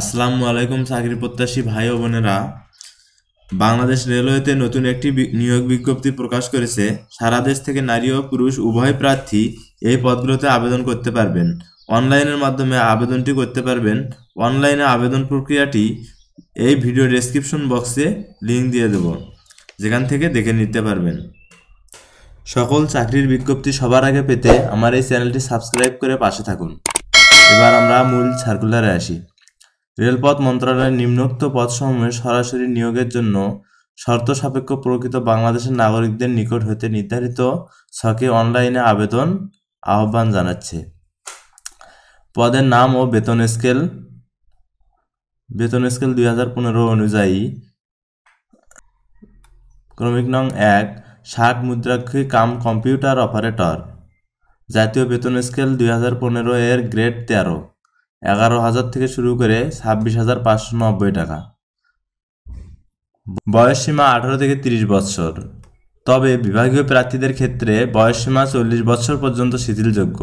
আসসালামু আলাইকুম চাকরি প্রত্যাশী ভাই ও বোনেরা বাংলাদেশ রেলওয়েতে নতুন একটি নিয়োগ বিজ্ঞপ্তি প্রকাশ করেছে সারা দেশ থেকে নারী ও পুরুষ উভয় প্রার্থী এই পদগুলোতে আবেদন করতে পারবেন অনলাইনের মাধ্যমে আবেদনটি করতে পারবেন অনলাইনে আবেদন প্রক্রিয়াটি এই ভিডিও ডেসক্রিপশন বক্সে লিঙ্ক দিয়ে দেব যেখান থেকে দেখে নিতে পারবেন সকল চাকরির বিজ্ঞপ্তি সবার আগে পেতে আমার এই চ্যানেলটি সাবস্ক্রাইব করে পাশে থাকুন এবার আমরা মূল সার্কুলারে আসি রেলপথ মন্ত্রণালয়ের নিম্নোক্ত পদসমূহে সরাসরি নিয়োগের জন্য শর্ত সাপেক্ষ প্রকৃত বাংলাদেশের নাগরিকদের নিকট হতে নির্ধারিত ছকে অনলাইনে আবেদন আহ্বান জানাচ্ছে পদের নাম ও বেতন স্কেল বেতন স্কেল দুই হাজার পনেরো অনুযায়ী ক্রমিক নং এক ষাট মুদ্রাক্ষী কাম কম্পিউটার অপারেটর জাতীয় বেতন স্কেল দুই হাজার পনেরো এর গ্রেড তেরো এগারো হাজার থেকে শুরু করে ছাব্বিশ হাজার পাঁচশো নব্বই টাকা বয়সসীমা আঠারো থেকে তিরিশ বছর তবে বিভাগীয় প্রার্থীদের ক্ষেত্রে বয়সসীমা চল্লিশ বছর পর্যন্ত শিথিলযোগ্য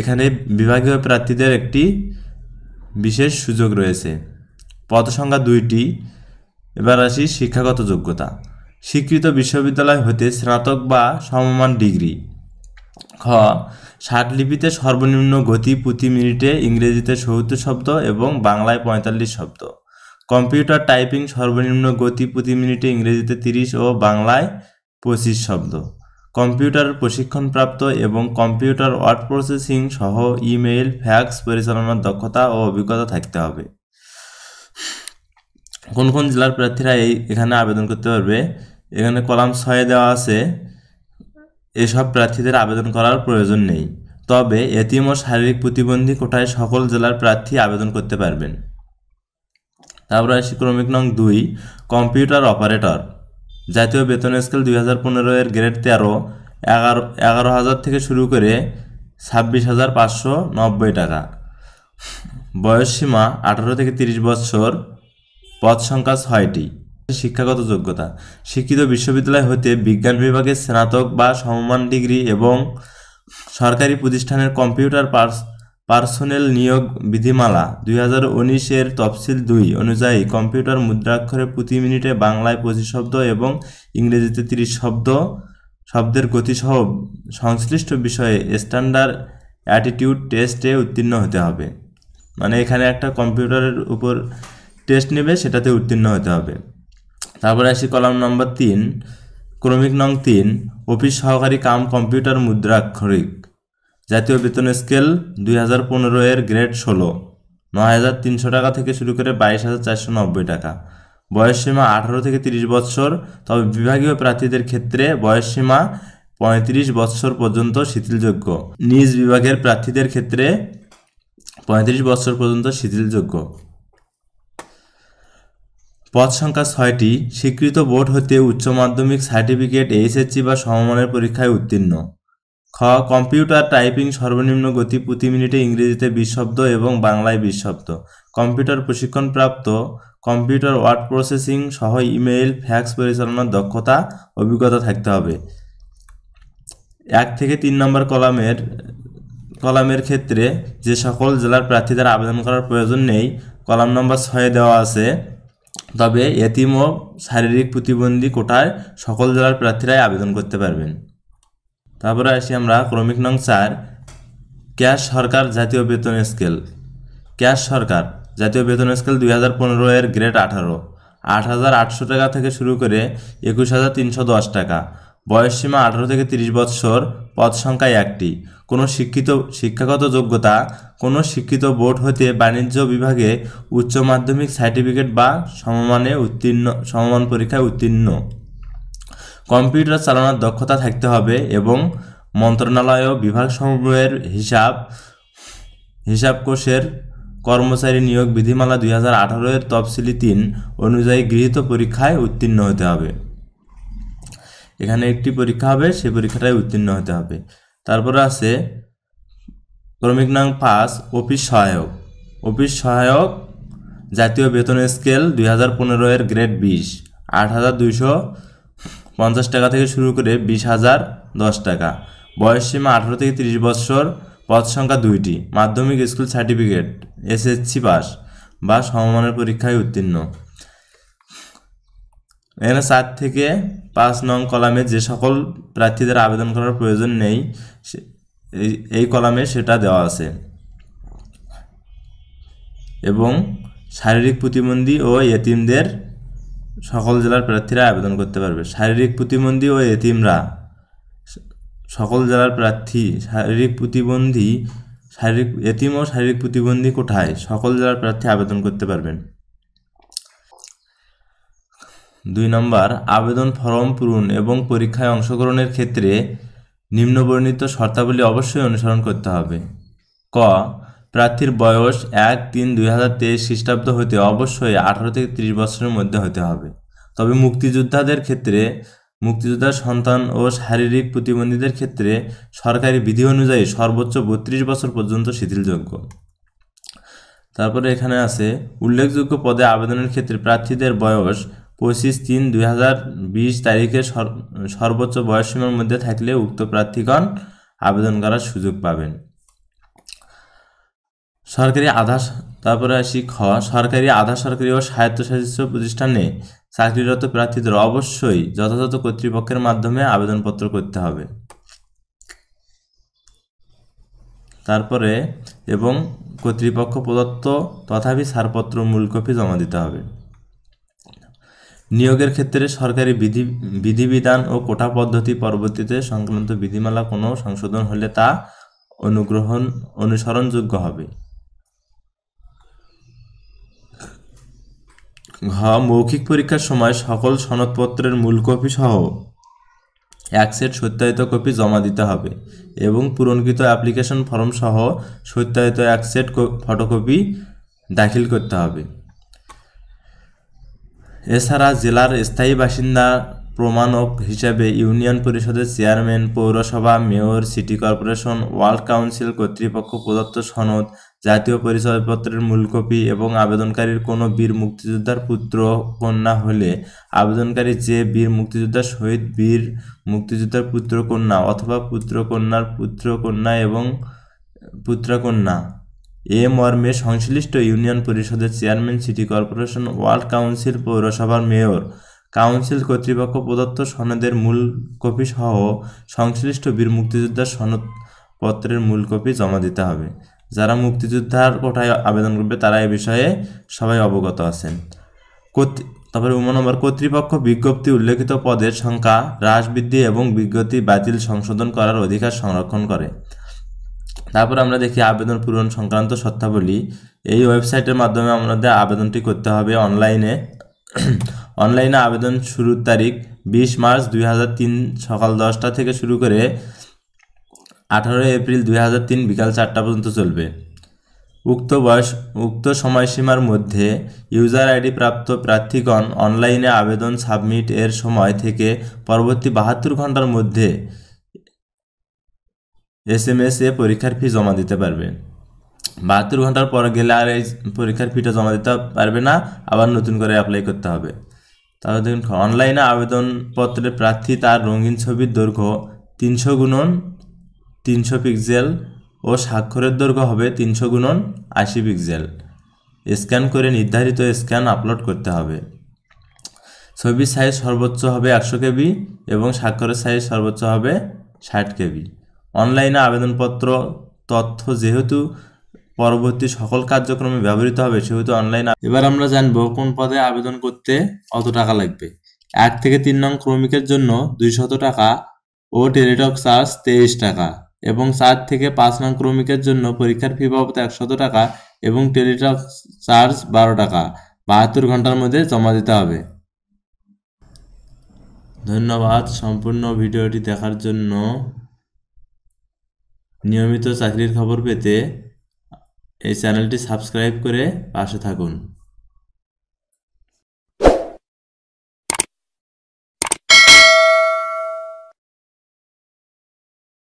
এখানে বিভাগীয় প্রার্থীদের একটি বিশেষ সুযোগ রয়েছে পদসংখ্যা দুইটি এবার আসি শিক্ষাগত যোগ্যতা স্বীকৃত বিশ্ববিদ্যালয় হতে স্নাতক বা সমমান ডিগ্রি খ লিপিতে সর্বনিম্ন গতি প্রতি মিনিটে ইংরেজিতে সত্তর শব্দ এবং বাংলায় পঁয়তাল্লিশ শব্দ কম্পিউটার টাইপিং সর্বনিম্ন গতি প্রতি মিনিটে ইংরেজিতে তিরিশ ও বাংলায় পঁচিশ শব্দ কম্পিউটার প্রশিক্ষণপ্রাপ্ত এবং কম্পিউটার ওয়ার্ড প্রসেসিং সহ ইমেইল ফ্যাক্স পরিচালনার দক্ষতা ও অভিজ্ঞতা থাকতে হবে কোন কোন জেলার প্রার্থীরা এই এখানে আবেদন করতে পারবে এখানে কলাম ছয়ে দেওয়া আছে এসব প্রার্থীদের আবেদন করার প্রয়োজন নেই তবে এতিম ও শারীরিক প্রতিবন্ধী কোটায় সকল জেলার প্রার্থী আবেদন করতে পারবেন তারপর আসি ক্রমিক নং দুই কম্পিউটার অপারেটর জাতীয় বেতন স্কেল দুই হাজার পনেরো এর গ্রেড তেরো এগারো এগারো হাজার থেকে শুরু করে ছাব্বিশ হাজার পাঁচশো নব্বই টাকা বয়সসীমা আঠারো থেকে তিরিশ বছর পদ সংখ্যা ছয়টি শিক্ষাগত যোগ্যতা শিক্ষিত বিশ্ববিদ্যালয় হতে বিজ্ঞান বিভাগে স্নাতক বা সমমান ডিগ্রি এবং সরকারি প্রতিষ্ঠানের কম্পিউটার পার্সোনেল নিয়োগ বিধিমালা দুই হাজার উনিশের তফসিল দুই অনুযায়ী কম্পিউটার মুদ্রাক্ষরে প্রতি মিনিটে বাংলায় পঁচিশ শব্দ এবং ইংরেজিতে তিরিশ শব্দ শব্দের গতিসহ সংশ্লিষ্ট বিষয়ে স্ট্যান্ডার্ড অ্যাটিটিউড টেস্টে উত্তীর্ণ হতে হবে মানে এখানে একটা কম্পিউটারের উপর টেস্ট নেবে সেটাতে উত্তীর্ণ হতে হবে তারপরে আসি কলাম নম্বর তিন ক্রমিক নং তিন অফিস সহকারী কাম কম্পিউটার মুদ্রাক্ষরিক জাতীয় বেতন স্কেল দুই হাজার পনেরো এর গ্রেড ষোলো নয় হাজার তিনশো টাকা থেকে শুরু করে বাইশ হাজার চারশো নব্বই টাকা বয়সসীমা আঠারো থেকে তিরিশ বৎসর তবে বিভাগীয় প্রার্থীদের ক্ষেত্রে বয়সসীমা পঁয়ত্রিশ বৎসর পর্যন্ত শিথিলযোগ্য নিজ বিভাগের প্রার্থীদের ক্ষেত্রে পঁয়ত্রিশ বৎসর পর্যন্ত শিথিলযোগ্য পদ সংখ্যা ছয়টি স্বীকৃত বোর্ড হতে উচ্চ মাধ্যমিক সার্টিফিকেট এইচএসসি বা সমমানের পরীক্ষায় উত্তীর্ণ খ কম্পিউটার টাইপিং সর্বনিম্ন গতি প্রতি মিনিটে ইংরেজিতে বিশ শব্দ এবং বাংলায় বিশ শব্দ কম্পিউটার প্রশিক্ষণপ্রাপ্ত কম্পিউটার ওয়ার্ড প্রসেসিং সহ ইমেইল ফ্যাক্স পরিচালনার দক্ষতা অভিজ্ঞতা থাকতে হবে এক থেকে তিন নম্বর কলামের কলামের ক্ষেত্রে যে সকল জেলার প্রার্থীদের আবেদন করার প্রয়োজন নেই কলাম নম্বর ছয়ে দেওয়া আছে তবে এতিম ও শারীরিক প্রতিবন্ধী কোটায় সকল জেলার প্রার্থীরাই আবেদন করতে পারবেন তারপরে আসি আমরা ক্রমিক নং চার ক্যাশ সরকার জাতীয় বেতন স্কেল ক্যাশ সরকার জাতীয় বেতন স্কেল দুই হাজার পনেরো এর গ্রেড আঠারো আট হাজার আটশো টাকা থেকে শুরু করে একুশ হাজার তিনশো দশ টাকা বয়সসীমা আঠারো থেকে ৩০ বৎসর পদ সংখ্যায় একটি কোনো শিক্ষিত শিক্ষাগত যোগ্যতা কোনো শিক্ষিত বোর্ড হতে বাণিজ্য বিভাগে উচ্চ মাধ্যমিক সার্টিফিকেট বা সমমানে উত্তীর্ণ সমমান পরীক্ষায় উত্তীর্ণ কম্পিউটার চালানোর দক্ষতা থাকতে হবে এবং মন্ত্রণালয় ও বিভাগসমূহের হিসাব হিসাব কোষের কর্মচারী নিয়োগ বিধিমালা দুই হাজার আঠারো এর তফসিলি তিন অনুযায়ী গৃহীত পরীক্ষায় উত্তীর্ণ হতে হবে এখানে একটি পরীক্ষা হবে সেই পরীক্ষাটাই উত্তীর্ণ হতে হবে তারপরে আছে ক্রমিক নং পাঁচ অফিস সহায়ক অফিস সহায়ক জাতীয় বেতন স্কেল দুই হাজার পনেরো এর গ্রেড বিশ আট হাজার দুইশো পঞ্চাশ টাকা থেকে শুরু করে বিশ হাজার দশ টাকা বয়স সীমা আঠারো থেকে তিরিশ বছর পদ সংখ্যা দুইটি মাধ্যমিক স্কুল সার্টিফিকেট এসএসসি পাস বা সমমানের পরীক্ষায় উত্তীর্ণ এখানে চার থেকে পাঁচ নং কলামে যে সকল প্রার্থীদের আবেদন করার প্রয়োজন নেই এই কলামে সেটা দেওয়া আছে এবং শারীরিক প্রতিবন্ধী ও এতিমদের সকল জেলার প্রার্থীরা আবেদন করতে পারবে শারীরিক প্রতিবন্ধী ও এতিমরা সকল জেলার প্রার্থী শারীরিক প্রতিবন্ধী শারীরিক এতিম ও শারীরিক প্রতিবন্ধী কোঠায় সকল জেলার প্রার্থী আবেদন করতে পারবেন দুই নম্বর আবেদন ফর্ম পূরণ এবং পরীক্ষায় অংশগ্রহণের ক্ষেত্রে নিম্নবর্ণিত শর্তাবলী অবশ্যই অনুসরণ করতে হবে ক প্রার্থীর বয়স এক তিন দুই হাজার তেইশ খ্রিস্টাব্দ হতে অবশ্যই আঠারো থেকে ত্রিশ বছরের মধ্যে হতে হবে তবে মুক্তিযোদ্ধাদের ক্ষেত্রে মুক্তিযোদ্ধার সন্তান ও শারীরিক প্রতিবন্ধীদের ক্ষেত্রে সরকারি বিধি অনুযায়ী সর্বোচ্চ বত্রিশ বছর পর্যন্ত শিথিলযোগ্য তারপরে এখানে আছে উল্লেখযোগ্য পদে আবেদনের ক্ষেত্রে প্রার্থীদের বয়স পঁচিশ তিন দুই হাজার বিশ তারিখে সর্বোচ্চ বয়সসীমার মধ্যে থাকলে উক্ত প্রার্থীগণ আবেদন করার সুযোগ পাবেন সরকারি আধা তারপরে আসি খ সরকারি আধা সরকারি ও স্বায়ত্তশাসিত প্রতিষ্ঠানে চাকরিরত প্রার্থীদের অবশ্যই যথাযথ কর্তৃপক্ষের মাধ্যমে আবেদনপত্র করতে হবে তারপরে এবং কর্তৃপক্ষ প্রদত্ত তথাপি ছাড়পত্র মূল কপি জমা দিতে হবে নিয়োগের ক্ষেত্রে সরকারি বিধি বিধিবিধান ও কোটা পদ্ধতি পরবর্তীতে সংক্রান্ত বিধিমালা কোনো সংশোধন হলে তা অনুগ্রহণ অনুসরণযোগ্য হবে ঘ মৌখিক পরীক্ষার সময় সকল সনদপত্রের মূল কপি সহ এক সেট সত্যায়িত কপি জমা দিতে হবে এবং পূরণকৃত অ্যাপ্লিকেশন ফর্ম সহ সত্যায়িত এক সেট ফটোকপি দাখিল করতে হবে এছাড়া জেলার স্থায়ী বাসিন্দা প্রমাণক হিসাবে ইউনিয়ন পরিষদের চেয়ারম্যান পৌরসভা mayor city corporation ward council কর্তৃপক্ষ প্রদত্ত সনদ জাতীয় পরিচয়পত্রের মূলকপি এবং আবেদনকারীর কোনো বীর মুক্তিযোদ্ধার পুত্র কন্যা হলে আবেদনকারী যে বীর মুক্তিযোদ্ধার শহীদ বীর মুক্তিযোদ্ধার পুত্র কন্যা অথবা পুত্র কন্যার পুত্র কন্যা এবং পুত্রকন্যা এ মর্মে সংশ্লিষ্ট ইউনিয়ন পরিষদের chairman city corporation ward council পৌরসভার মেয়র কাউন্সিল কর্তৃপক্ষ প্রদত্ত সনদের মূল কপি সহ সংশ্লিষ্ট বীর মুক্তিযোদ্ধার সনদপত্রের মূল কপি জমা দিতে হবে যারা মুক্তিযোদ্ধার কোঠায় আবেদন করবে তারা এ বিষয়ে সবাই অবগত আছেন তারপরে উম নম্বর কর্তৃপক্ষ বিজ্ঞপ্তি উল্লেখিত পদের সংখ্যা হ্রাস বৃদ্ধি এবং বিজ্ঞপ্তি বাতিল সংশোধন করার অধিকার সংরক্ষণ করে তারপর আমরা দেখি আবেদন পূরণ সংক্রান্ত শর্তাবলী এই ওয়েবসাইটের মাধ্যমে আমাদের আবেদনটি করতে হবে অনলাইনে অনলাইনে আবেদন শুরুর তারিখ বিশ মার্চ দুই সকাল দশটা থেকে শুরু করে আঠারোই এপ্রিল দুই বিকাল চারটা পর্যন্ত চলবে উক্ত বয়স উক্ত সময়সীমার মধ্যে ইউজার আইডি প্রাপ্ত প্রার্থীগণ অনলাইনে আবেদন সাবমিট এর সময় থেকে পরবর্তী বাহাত্তর ঘন্টার মধ্যে এস এম এস এ পরীক্ষার ফি জমা দিতে পারবে বাহাত্তর ঘন্টার পর গেলে আর এই পরীক্ষার ফিটা জমা দিতে পারবে না আবার নতুন করে অ্যাপ্লাই করতে হবে তাহলে দেখুন অনলাইনে আবেদনপত্রে প্রার্থী তার রঙিন ছবির দৈর্ঘ্য তিনশো গুণন তিনশো পিক্সেল ও স্বাক্ষরের দৈর্ঘ্য হবে তিনশো গুণন আশি পিক্সেল স্ক্যান করে নির্ধারিত স্ক্যান আপলোড করতে হবে ছবির সাইজ সর্বোচ্চ হবে একশো কেবি এবং স্বাক্ষরের সাইজ সর্বোচ্চ হবে ষাট কেবি অনলাইনে আবেদনপত্র তথ্য যেহেতু পরবর্তী সকল কার্যক্রমে ব্যবহৃত হবে সেহেতু অনলাইন এবার আমরা জানবো কোন পদে আবেদন করতে কত টাকা লাগবে এক থেকে তিন নং ক্রমিকের জন্য দুইশত টাকা ও টেলিটক চার্জ তেইশ টাকা এবং চার থেকে পাঁচ নং ক্রমিকের জন্য পরীক্ষার ফি বাবদ একশত টাকা এবং টেলিটক চার্জ বারো টাকা বাহাত্তর ঘন্টার মধ্যে জমা দিতে হবে ধন্যবাদ সম্পূর্ণ ভিডিওটি দেখার জন্য নিয়মিত চাকরির খবর পেতে এই চ্যানেলটি সাবস্ক্রাইব করে পাশে থাকুন